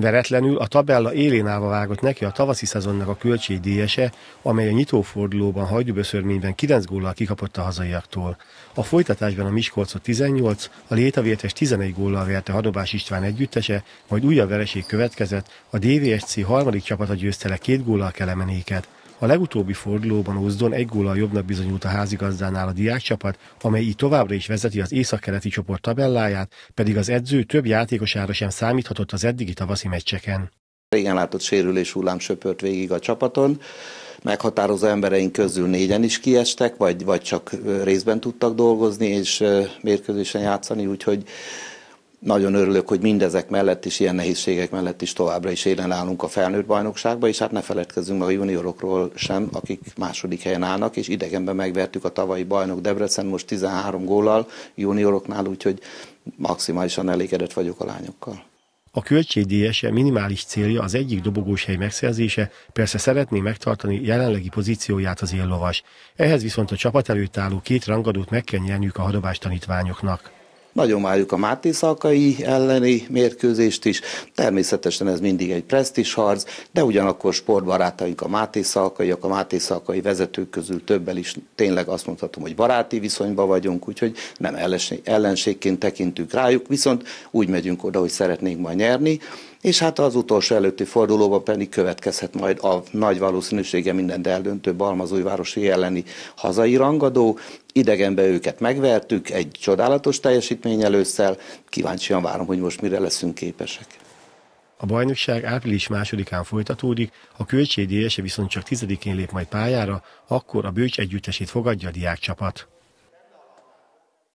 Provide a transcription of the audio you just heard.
Veretlenül a tabella élén állva vágott neki a tavaszi szezonnak a költségdíjese, amely a nyitófordulóban hajdúböszörményben 9 góllal kikapott a hazaiaktól. A folytatásban a Miskolcot 18, a Létavértes 11 góllal verte Hadobás István együttese, majd újabb vereség következett, a DVSC harmadik csapata győzte le két góllal kelemenéket. A legutóbbi fordulóban Ózdon egy góllal jobbnak bizonyult a házigazdánál a diákcsapat, amely így továbbra is vezeti az északkeleti csoport tabelláját, pedig az edző több játékosára sem számíthatott az eddigi tavaszi meccseken. Régen látott sérülés hullám söpört végig a csapaton, meghatározó embereink közül négyen is kiestek, vagy, vagy csak részben tudtak dolgozni és mérkőzésen játszani, úgyhogy nagyon örülök, hogy mindezek mellett is, ilyen nehézségek mellett is továbbra is élen állunk a felnőtt bajnokságba, és hát ne feledkezzünk meg a juniorokról sem, akik második helyen állnak, és idegenben megvertük a tavalyi bajnok Debrecen, most 13 gólal junioroknál, úgyhogy maximálisan elégedett vagyok a lányokkal. A költségdíjese minimális célja az egyik dobogós hely megszerzése, persze szeretné megtartani jelenlegi pozícióját az éllovas. Ehhez viszont a csapat előtt álló két rangadót meg kell nyerniük a hadobás tanítványoknak. Nagyon várjuk a Máté Szalkai elleni mérkőzést is. Természetesen ez mindig egy harc, de ugyanakkor sportbarátaink a Máté Szalkaiak, a Máté Szalkai vezetők közül többel is tényleg azt mondhatom, hogy baráti viszonyban vagyunk, úgyhogy nem ellenségként tekintünk rájuk, viszont úgy megyünk oda, hogy szeretnénk ma nyerni, és hát az utolsó előtti fordulóban pedig következhet majd a nagy valószínűsége minden eldöntő Balmazújvárosi elleni hazai rangadó. Idegenbe őket megvertük, egy csodálatos teljesítmény előszel, kíváncsian várom, hogy most mire leszünk képesek. A bajnokság április másodikán folytatódik, a költségdíjese viszont csak tizedikén lép majd pályára, akkor a bőcs együttesét fogadja a diákcsapat.